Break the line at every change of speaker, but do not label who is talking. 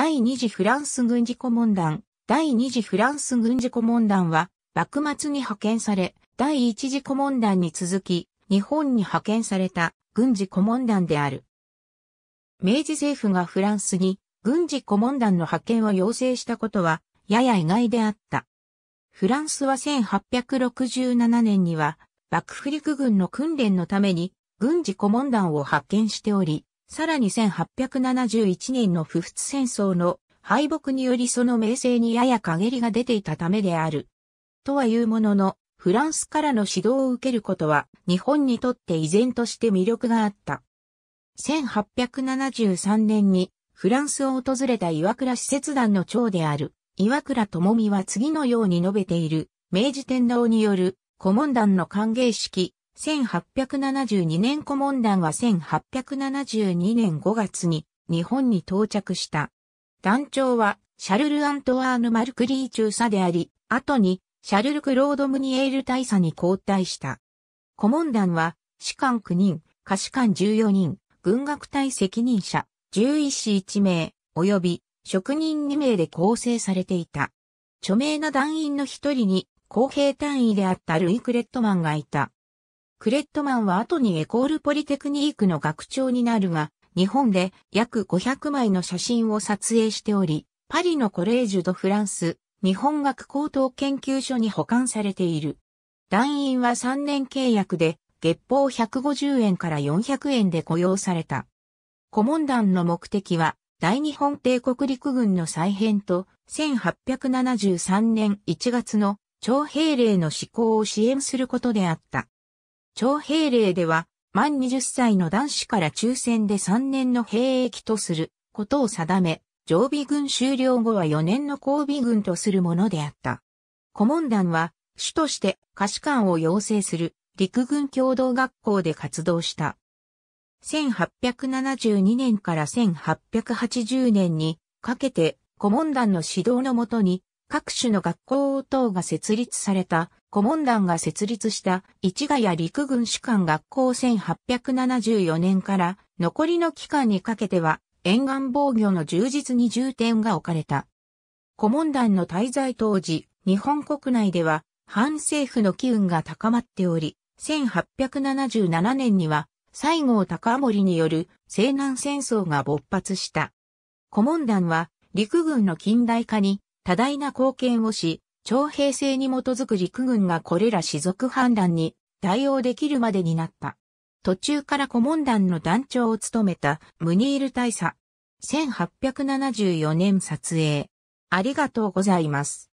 第二次フランス軍事顧問団、第二次フランス軍事顧問団は、幕末に派遣され、第一次顧問団に続き、日本に派遣された軍事顧問団である。明治政府がフランスに軍事顧問団の派遣を要請したことは、やや意外であった。フランスは1867年には、幕府陸軍の訓練のために軍事顧問団を派遣しており、さらに1871年の不仏戦争の敗北によりその名声にやや陰りが出ていたためである。とはいうものの、フランスからの指導を受けることは日本にとって依然として魅力があった。1873年にフランスを訪れた岩倉使節団の長である岩倉智美は次のように述べている明治天皇による古文団の歓迎式1872年古文団は1872年5月に日本に到着した。団長はシャルル・アントワーヌ・マルクリー中佐であり、後にシャルル・クロード・ムニエール大佐に交代した。古文団は士官9人、下士官14人、軍学隊責任者11士1名、及び職人2名で構成されていた。著名な団員の一人に公平単位であったルイ・クレットマンがいた。クレットマンは後にエコールポリテクニークの学長になるが、日本で約500枚の写真を撮影しており、パリのコレージュ・ド・フランス、日本学高等研究所に保管されている。団員は3年契約で、月報150円から400円で雇用された。顧問団の目的は、大日本帝国陸軍の再編と、1873年1月の徴兵令の施行を支援することであった。徴兵令では、満20歳の男子から抽選で3年の兵役とすることを定め、常備軍終了後は4年の交備軍とするものであった。顧問団は、主として可視官を養成する陸軍共同学校で活動した。1872年から1880年にかけて顧問団の指導のもとに各種の学校等が設立された顧問団が設立した市ヶ谷陸軍士官学校1874年から残りの期間にかけては沿岸防御の充実に重点が置かれた。顧問団の滞在当時、日本国内では反政府の機運が高まっており、1877年には西郷隆盛による西南戦争が勃発した。顧問団は陸軍の近代化に多大な貢献をし、徴兵制に基づく陸軍がこれら士族判断に対応できるまでになった。途中から顧問団の団長を務めたムニール大佐。1874年撮影。ありがとうございます。